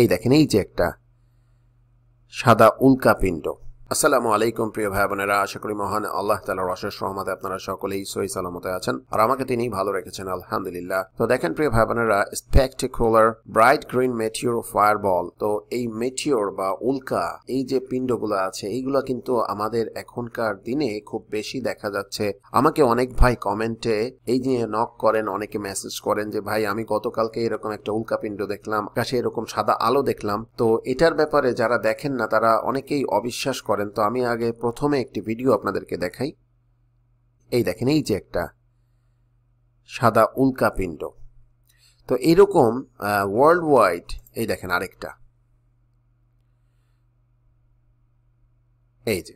এই দেখেন এই যে একটা সাদা উল্কা পিণ্ড আসসালামু আলাইকুম প্রিয় ভাই বোনেরা আশা করি মহান আল্লাহ তালার অশেষ রহমতে আপনারা সকলেই সহি সালামতে আছেন আর আমাকে তিনি ভালো রেখেছেন আলহামদুলিল্লাহ তো দেখেন প্রিয় ভাই বোনেরা spectacular bright green meteor ball তো এই মেটিওর বা উল্কা এই যে পিণ্ডগুলো আছে এইগুলো কিন্তু আমাদের এখনকার দিনে খুব বেশি দেখা যাচ্ছে আমাকে অনেক ভাই কমেন্টে এই নিয়ে নক করেন অনেকে মেসেজ করেন যে ভাই আমি গতকালকে এরকম একটা উল্কা পিণ্ড দেখলাম আকাশে এরকম সাদা আলো দেখলাম তো এটার ব্যাপারে যারা দেখেন না তারা অনেকেই অবিশ্বাস করে করেন তো আমি আগে প্রথমে একটি ভিডিও আপনাদেরকে দেখাই এই দেখেন এই যে একটা সাদা উল্কাপিণ্ড তো এরকম ওয়ার্ল্ড ওয়াইড এই দেখেন আরেকটা এই যে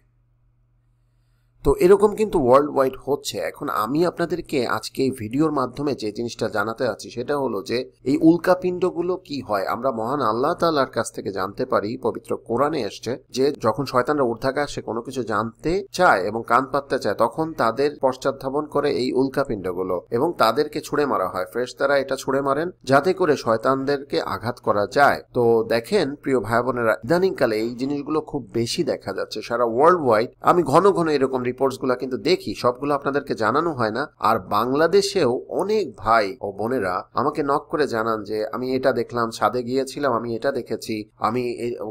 তো এরকম কিন্তু ওয়ার্ল্ড ওয়াইড হচ্ছে এখন আমি আপনাদেরকে আজকে এই ভিডিওর মাধ্যমে যে জিনিসটা জানাতে আছি সেটা হলো যে এই উল্কাপিণ্ডগুলো কি হয় আমরা মহান আল্লাহ তাল্লার কাছ থেকে জানতে পারি পবিত্র কোরআনে এসছে যে যখন শয়তানরা ঊর্ধ্বাকাশে কোনো কিছু জানতে চায় এবং কান পাততে চায় তখন তাদের পশ্চাৎধাবন করে এই উল্কাপিণ্ডগুলো এবং তাদেরকে ছুড়ে মারা হয় ফ্রেশ তারা এটা ছুড়ে মারেন যাতে করে শয়তানদেরকে আঘাত করা যায় তো দেখেন প্রিয় ভাই বোনেরা ইদানিংকালে এই জিনিসগুলো খুব বেশি দেখা যাচ্ছে সারা ওয়ার্ল্ড ওয়াইড আমি ঘন ঘন এরকম রিপোর্টসগুলো কিন্তু দেখি সবগুলো আপনাদেরকে জানানো হয় না আর বাংলাদেশেও অনেক ভাই ও বোনেরা আমাকে নক করে জানান যে আমি এটা দেখলাম সাদে গিয়েছিলাম আমি এটা দেখেছি আমি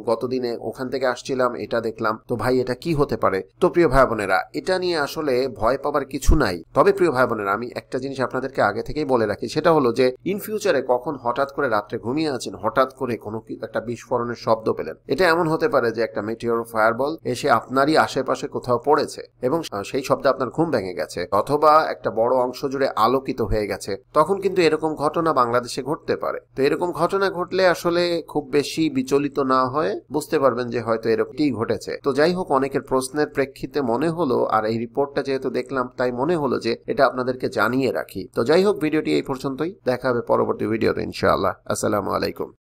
গতদিনে ওখান থেকে আসছিলাম এটা দেখলাম তো ভাই এটা কি হতে পারে তো প্রিয় ভাই বোনেরা এটা নিয়ে আসলে ভয় পাবার কিছু নাই তবে প্রিয় ভাই বোনেরা আমি একটা জিনিস আপনাদেরকে আগে থেকেই বলে রাখি সেটা হলো যে ইন ফিউচারে কখন হঠাৎ করে রাত্রে ঘুমিয়ে আছেন হঠাৎ করে কোনো একটা বিস্ফোরণের শব্দ পেলেন এটা এমন হতে পারে যে একটা মেটিওর ফায়ারবল এসে আপনারই আশেপাশে কোথাও পড়েছে এবং সেই শব্দ আপনার ঘুম ভেঙে গেছে অথবা একটা বড় অংশ জুড়ে আলোকিত হয়ে গেছে তখন কিন্তু এরকম ঘটনা বাংলাদেশে ঘটতে পারে তো এরকম ঘটনা ঘটলে আসলে খুব বেশি বিচলিত না হয়ে বুঝতে পারবেন যে হয়তো এরকমটি ঘটেছে তো যাই হোক অনেকের প্রশ্নের প্রেক্ষিতে মনে হলো আর এই রিপোর্টটা যেহেতু দেখলাম তাই মনে হলো যে এটা আপনাদেরকে জানিয়ে রাখি তো যাই হোক ভিডিওটি এই পর্যন্তই দেখা হবে পরবর্তী ভিডিওতে ইনশাআল্লাহ আসসালামু আলাইকুম